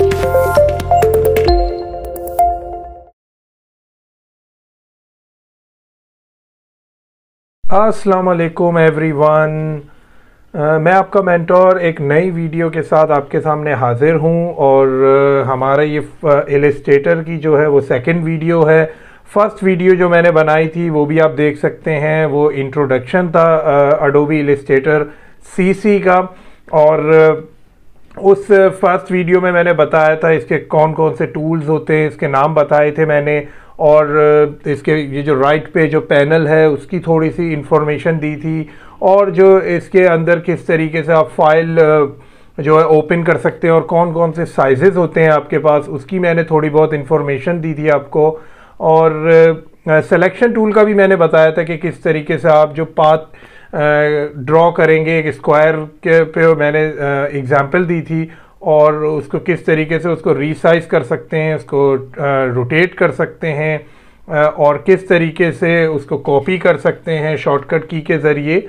असलकुम every one मैं आपका मैंटोर एक नई वीडियो के साथ आपके सामने हाज़िर हूँ और uh, हमारा ये एलिस्टेटर की जो है वो सेकेंड वीडियो है फर्स्ट वीडियो जो मैंने बनाई थी वो भी आप देख सकते हैं वो इंट्रोडक्शन था अडोबी एलिस्टेटर सी सी का और आ, उस फर्स्ट uh, वीडियो में मैंने बताया था इसके कौन कौन से टूल्स होते हैं इसके नाम बताए थे मैंने और uh, इसके ये जो राइट पे जो पैनल है उसकी थोड़ी सी इन्फॉर्मेशन दी थी और जो इसके अंदर किस तरीके से आप फाइल uh, जो है ओपन कर सकते हैं और कौन कौन से साइजेस होते हैं आपके पास उसकी मैंने थोड़ी बहुत इन्फॉर्मेशन दी थी आपको और सिलेक्शन टूल का भी मैंने बताया था कि किस तरीके से आप जो पाथ ड्रॉ करेंगे एक स्क्वायर के पे मैंने एग्जांपल दी थी और उसको किस तरीके से उसको रिसाइज कर सकते हैं उसको रोटेट कर सकते हैं और किस तरीके से उसको कॉपी कर सकते हैं शॉर्टकट की के ज़रिए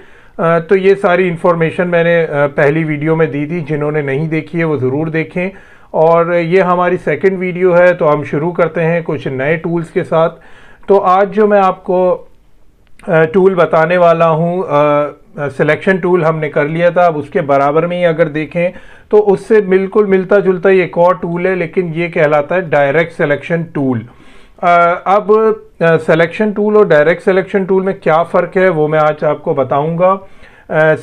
तो ये सारी इन्फॉर्मेशन मैंने पहली वीडियो में दी थी जिन्होंने नहीं देखी है वो ज़रूर देखें और ये हमारी सेकंड वीडियो है तो हम शुरू करते हैं कुछ नए टूल्स के साथ तो आज जो मैं आपको टूल बताने वाला हूँ सिलेक्शन टूल हमने कर लिया था अब उसके बराबर में ही अगर देखें तो उससे बिल्कुल मिलता जुलता एक और टूल है लेकिन ये कहलाता है डायरेक्ट सिलेक्शन टूल अब सिलेक्शन टूल और डायरेक्ट सिलेक्शन टूल में क्या फ़र्क है वो मैं आज आपको बताऊंगा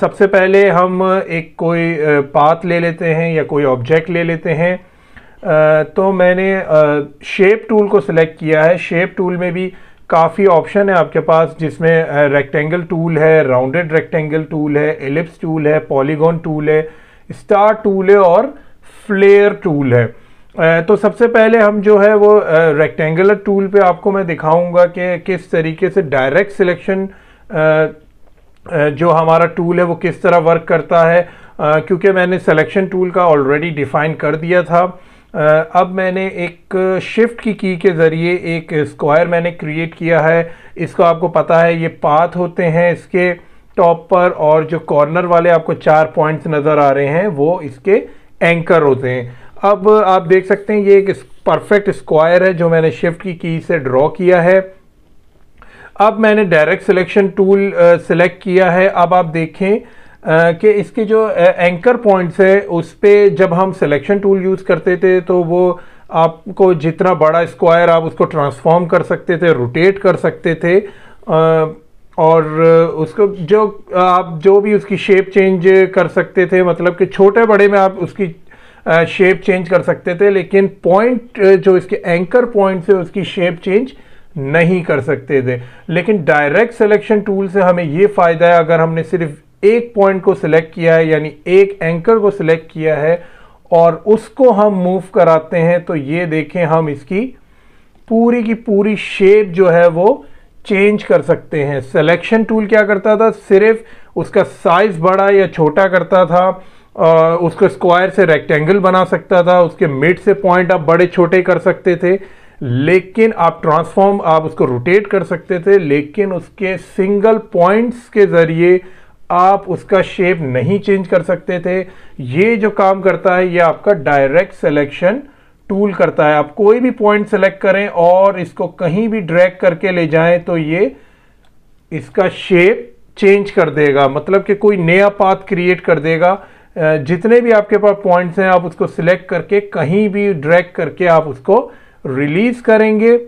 सबसे पहले हम एक कोई पात ले लेते हैं या कोई ऑब्जेक्ट ले लेते हैं तो मैंने शेप टूल को सिलेक्ट किया है शेप टूल में भी काफ़ी ऑप्शन है आपके पास जिसमें रेक्टेंगल टूल है राउंडेड रेक्टेंगल टूल है एलिप्स टूल है पॉलीगॉन टूल है स्टार टूल है और फ्लेयर टूल है तो सबसे पहले हम जो है वो रेक्टेंगुलर टूल पे आपको मैं दिखाऊंगा कि किस तरीके से डायरेक्ट सिलेक्शन जो हमारा टूल है वो किस तरह वर्क करता है क्योंकि मैंने सिलेक्शन टूल का ऑलरेडी डिफ़ाइन कर दिया था अब मैंने एक शिफ्ट की की के ज़रिए एक स्क्वायर मैंने क्रिएट किया है इसको आपको पता है ये पाथ होते हैं इसके टॉप पर और जो कॉर्नर वाले आपको चार पॉइंट्स नज़र आ रहे हैं वो इसके एंकर होते हैं अब आप देख सकते हैं ये एक परफेक्ट स्क्वायर है जो मैंने शिफ्ट की की से ड्रॉ किया है अब मैंने डायरेक्ट सिलेक्शन टूल सिलेक्ट किया है अब आप देखें कि इसके जो एंकर पॉइंट्स है उस पर जब हम सिलेक्शन टूल यूज़ करते थे तो वो आपको जितना बड़ा स्क्वायर आप उसको ट्रांसफॉर्म कर सकते थे रोटेट कर सकते थे और उसको जो आप जो भी उसकी शेप चेंज कर सकते थे मतलब कि छोटे बड़े में आप उसकी शेप चेंज कर सकते थे लेकिन पॉइंट जो इसके एंकर पॉइंट से उसकी शेप चेंज नहीं कर सकते थे लेकिन डायरेक्ट सिलेक्शन टूल से हमें ये फ़ायदा है अगर हमने सिर्फ एक पॉइंट को सिलेक्ट किया है यानी एक एंकर को सिलेक्ट किया है और उसको हम मूव कराते हैं तो ये देखें हम इसकी पूरी की पूरी शेप जो है वो चेंज कर सकते हैं सिलेक्शन टूल क्या करता था सिर्फ उसका साइज़ बड़ा या छोटा करता था आ, उसको स्क्वायर से रेक्टेंगल बना सकता था उसके मिड से पॉइंट आप बड़े छोटे कर सकते थे लेकिन आप ट्रांसफॉर्म आप उसको रोटेट कर सकते थे लेकिन उसके सिंगल पॉइंट्स के ज़रिए आप उसका शेप नहीं चेंज कर सकते थे ये जो काम करता है ये आपका डायरेक्ट सिलेक्शन टूल करता है आप कोई भी पॉइंट सेलेक्ट करें और इसको कहीं भी ड्रैग करके ले जाएं तो ये इसका शेप चेंज कर देगा मतलब कि कोई नया पाथ क्रिएट कर देगा जितने भी आपके पास पॉइंट्स हैं आप उसको सिलेक्ट करके कहीं भी ड्रैग करके आप उसको रिलीज़ करेंगे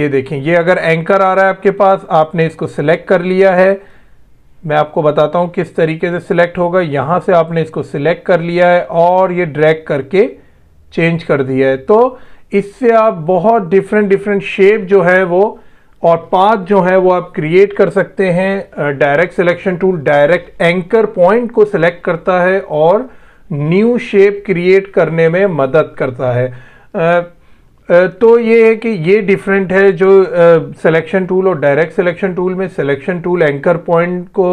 ये देखें ये अगर एंकर आ रहा है आपके पास आपने इसको सिलेक्ट कर लिया है मैं आपको बताता हूँ किस तरीके से सिलेक्ट होगा यहाँ से आपने इसको सिलेक्ट कर लिया है और ये ड्रैग करके चेंज कर दिया है तो इससे आप बहुत डिफरेंट डिफरेंट शेप जो है वो और पाथ जो है वो आप क्रिएट कर सकते हैं direct selection tool direct anchor point को सिलेक्ट करता है और न्यू शेप क्रिएट करने में मदद करता है तो ये है कि ये डिफरेंट है जो सिलेक्शन टूल और डायरेक्ट सिलेक्शन टूल में सिलेक्शन टूल एंकर पॉइंट को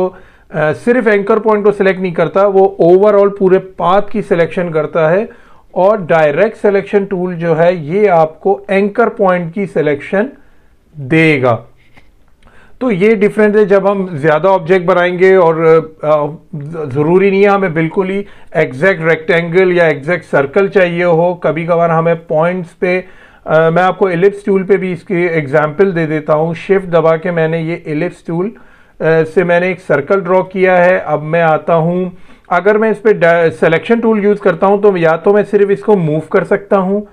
आ, सिर्फ एंकर पॉइंट को सिलेक्ट नहीं करता वो ओवरऑल पूरे पाथ की सिलेक्शन करता है और डायरेक्ट सिलेक्शन टूल जो है ये आपको एंकर पॉइंट की सिलेक्शन देगा तो ये डिफरेंस है जब हम ज़्यादा ऑब्जेक्ट बनाएंगे और ज़रूरी नहीं है हमें बिल्कुल ही एग्जैक्ट रेक्टेंगल या एग्जैक्ट सर्कल चाहिए हो कभी कभार हमें पॉइंट्स पे आ, मैं आपको एलिप्स टूल पे भी इसकी एग्जाम्पल दे देता हूँ शिफ्ट दबा के मैंने ये एलिप्स टूल से मैंने एक सर्कल ड्रॉ किया है अब मैं आता हूँ अगर मैं इस पर सिलेक्शन टूल यूज़ करता हूँ तो या तो मैं सिर्फ इसको मूव कर सकता हूँ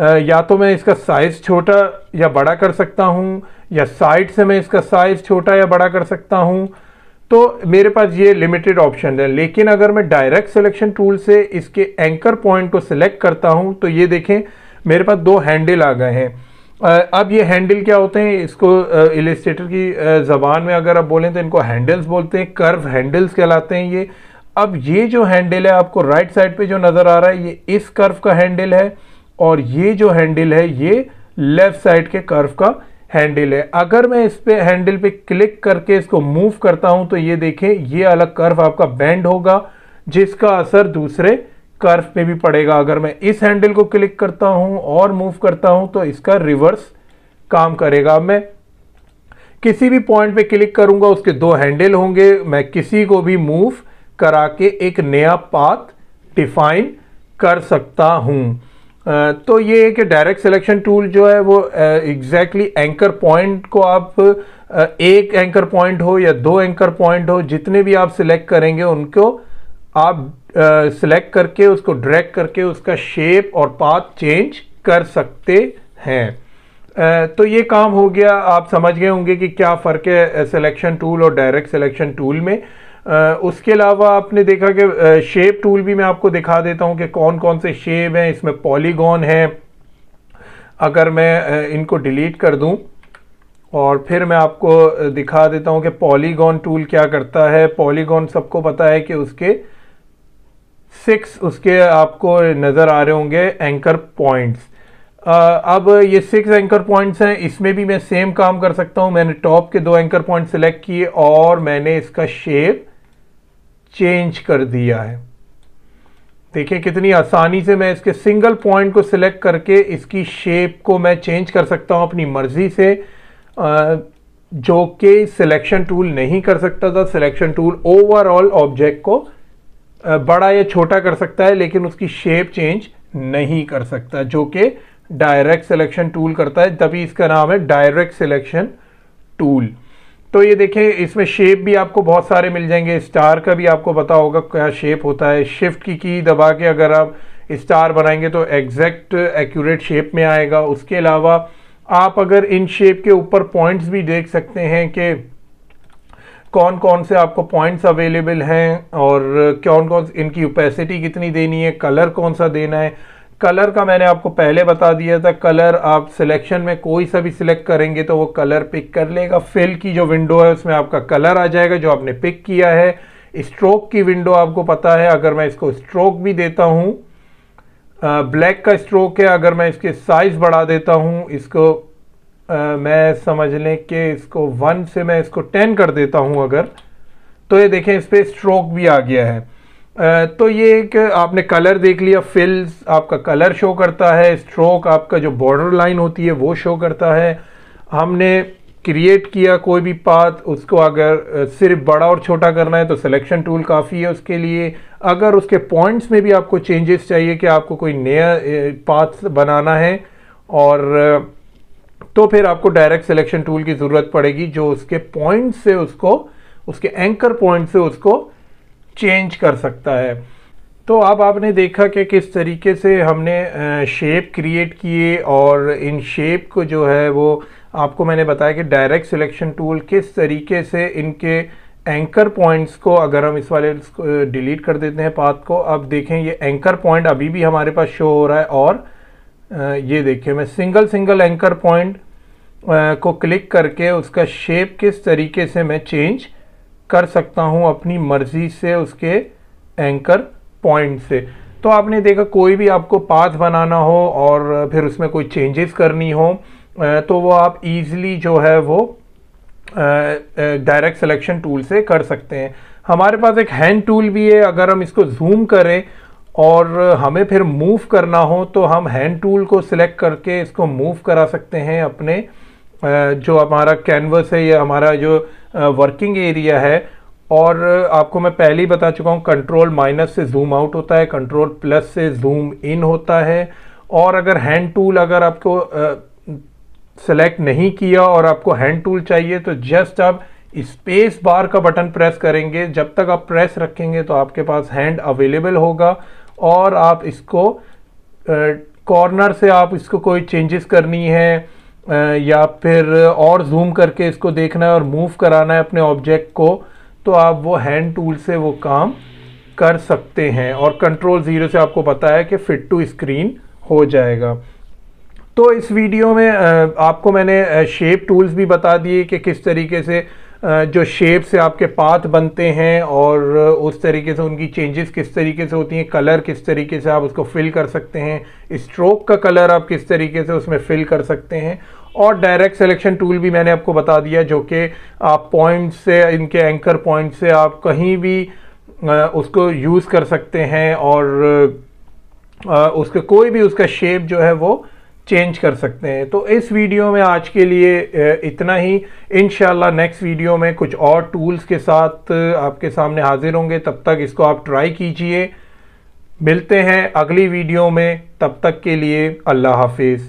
या तो मैं इसका साइज़ छोटा या बड़ा कर सकता हूँ या साइड से मैं इसका साइज़ छोटा या बड़ा कर सकता हूँ तो मेरे पास ये लिमिटेड ऑप्शन है लेकिन अगर मैं डायरेक्ट सिलेक्शन टूल से इसके एंकर पॉइंट को सिलेक्ट करता हूँ तो ये देखें मेरे पास दो हैंडल आ गए हैं अब ये हैंडल क्या होते हैं इसको इलिस्ट्रेटर की ज़बान में अगर आप बोलें तो इनको हैंडल्स बोलते हैं कर्व हैंडल्स कहलाते हैं ये अब ये जो हैंडल है आपको राइट साइड पे जो नज़र आ रहा है ये इस कर्व का हैंडल है और ये जो हैंडल है ये लेफ्ट साइड के कर्व का हैंडल है अगर मैं इस पे हैंडल पे क्लिक करके इसको मूव करता हूं तो ये देखें ये अलग कर्व आपका बैंड होगा जिसका असर दूसरे कर्व पे भी पड़ेगा अगर मैं इस हैंडल को क्लिक करता हूं और मूव करता हूं तो इसका रिवर्स काम करेगा मैं किसी भी पॉइंट पे क्लिक करूंगा उसके दो हैंडल होंगे मैं किसी को भी मूव करा के एक नया पाथ डिफाइन कर सकता हूं तो ये है कि डायरेक्ट सिलेक्शन टूल जो है वो एग्जैक्टली एंकर पॉइंट को आप एक एंकर पॉइंट हो या दो एंकर पॉइंट हो जितने भी आप सिलेक्ट करेंगे उनको आप सिलेक्ट करके उसको ड्रैग करके उसका शेप और पाथ चेंज कर सकते हैं तो ये काम हो गया आप समझ गए होंगे कि क्या फ़र्क है सिलेक्शन टूल और डायरेक्ट सिलेक्शन टूल में उसके अलावा आपने देखा कि शेप टूल भी मैं आपको दिखा देता हूँ कि कौन कौन से शेप हैं इसमें पॉलीगॉन है अगर मैं इनको डिलीट कर दूँ और फिर मैं आपको दिखा देता हूँ कि पॉलीगॉन टूल क्या करता है पॉलीगॉन सबको पता है कि उसके सिक्स उसके आपको नज़र आ रहे होंगे एंकर पॉइंट्स अब ये सिक्स एंकर पॉइंट्स हैं इसमें भी मैं सेम काम कर सकता हूँ मैंने टॉप के दो एंकर पॉइंट सिलेक्ट किए और मैंने इसका शेप चेंज कर दिया है देखिए कितनी आसानी से मैं इसके सिंगल पॉइंट को सिलेक्ट करके इसकी शेप को मैं चेंज कर सकता हूँ अपनी मर्ज़ी से जो कि सिलेक्शन टूल नहीं कर सकता था सिलेक्शन टूल ओवरऑल ऑब्जेक्ट को बड़ा या छोटा कर सकता है लेकिन उसकी शेप चेंज नहीं कर सकता जो कि डायरेक्ट सिलेक्शन टूल करता है तभी इसका नाम है डायरेक्ट सिलेक्शन टूल तो ये देखें इसमें शेप भी आपको बहुत सारे मिल जाएंगे स्टार का भी आपको पता होगा क्या शेप होता है शिफ्ट की की दबा के अगर आप स्टार बनाएंगे तो एग्जैक्ट एक्यूरेट शेप में आएगा उसके अलावा आप अगर इन शेप के ऊपर पॉइंट्स भी देख सकते हैं कि कौन कौन से आपको पॉइंट्स अवेलेबल हैं और कौन कौन इनकी ओपेसिटी कितनी देनी है कलर कौन सा देना है कलर का मैंने आपको पहले बता दिया था कलर आप सिलेक्शन में कोई सा भी सिलेक्ट करेंगे तो वो कलर पिक कर लेगा फिल की जो विंडो है उसमें आपका कलर आ जाएगा जो आपने पिक किया है स्ट्रोक की विंडो आपको पता है अगर मैं इसको स्ट्रोक भी देता हूँ ब्लैक का स्ट्रोक है अगर मैं इसके साइज़ बढ़ा देता हूँ इसको आ, मैं समझ लें कि इसको वन से मैं इसको टेन कर देता हूँ अगर तो ये देखें इस पर स्ट्रोक भी आ गया है तो ये एक आपने कलर देख लिया फिल्स आपका कलर शो करता है स्ट्रोक आपका जो बॉर्डर लाइन होती है वो शो करता है हमने क्रिएट किया कोई भी पाथ उसको अगर सिर्फ बड़ा और छोटा करना है तो सिलेक्शन टूल काफ़ी है उसके लिए अगर उसके पॉइंट्स में भी आपको चेंजेस चाहिए कि आपको कोई नया पाथ बनाना है और तो फिर आपको डायरेक्ट सिलेक्शन टूल की ज़रूरत पड़ेगी जो उसके पॉइंट से उसको उसके एंकर पॉइंट से उसको चेंज कर सकता है तो अब आपने देखा कि किस तरीके से हमने शेप क्रिएट किए और इन शेप को जो है वो आपको मैंने बताया कि डायरेक्ट सिलेक्शन टूल किस तरीके से इनके एंकर पॉइंट्स को अगर हम इस वाले डिलीट कर देते हैं पाथ को अब देखें ये एंकर पॉइंट अभी भी हमारे पास शो हो रहा है और ये देखिए मैं सिंगल सिंगल एंकर पॉइंट को क्लिक करके उसका शेप किस तरीके से मैं चेंज कर सकता हूँ अपनी मर्जी से उसके एंकर पॉइंट से तो आपने देखा कोई भी आपको पाथ बनाना हो और फिर उसमें कोई चेंजेस करनी हो तो वो आप इजीली जो है वो डायरेक्ट सिलेक्शन टूल से कर सकते हैं हमारे पास एक हैंड टूल भी है अगर हम इसको जूम करें और हमें फिर मूव करना हो तो हम हैंड टूल को सिलेक्ट करके इसको मूव करा सकते हैं अपने जो हमारा कैनवस है या हमारा जो वर्किंग एरिया है और आपको मैं पहले ही बता चुका हूँ कंट्रोल माइनस से जूम आउट होता है कंट्रोल प्लस से जूम इन होता है और अगर हैंड टूल अगर आपको सेलेक्ट नहीं किया और आपको हैंड टूल चाहिए तो जस्ट आप स्पेस बार का बटन प्रेस करेंगे जब तक आप प्रेस रखेंगे तो आपके पास हैंड अवेलेबल होगा और आप इसको कॉर्नर से आप इसको कोई चेंजेस करनी है या फिर और जूम करके इसको देखना है और मूव कराना है अपने ऑब्जेक्ट को तो आप वो हैंड टूल से वो काम कर सकते हैं और कंट्रोल ज़ीरो से आपको पता है कि फिट टू स्क्रीन हो जाएगा तो इस वीडियो में आपको मैंने शेप टूल्स भी बता दिए कि किस तरीके से जो शेप से आपके पाथ बनते हैं और उस तरीके से उनकी चेंजेस किस तरीके से होती हैं कलर किस तरीके से आप उसको फिल कर सकते हैं स्ट्रोक का कलर आप किस तरीके से उसमें फिल कर सकते हैं और डायरेक्ट सिलेक्शन टूल भी मैंने आपको बता दिया जो कि आप पॉइंट से इनके एंकर पॉइंट से आप कहीं भी उसको यूज़ कर सकते हैं और उसका कोई भी उसका शेप जो है वो चेंज कर सकते हैं तो इस वीडियो में आज के लिए इतना ही इन नेक्स्ट वीडियो में कुछ और टूल्स के साथ आपके सामने हाजिर होंगे तब तक इसको आप ट्राई कीजिए मिलते हैं अगली वीडियो में तब तक के लिए अल्लाह हाफिज़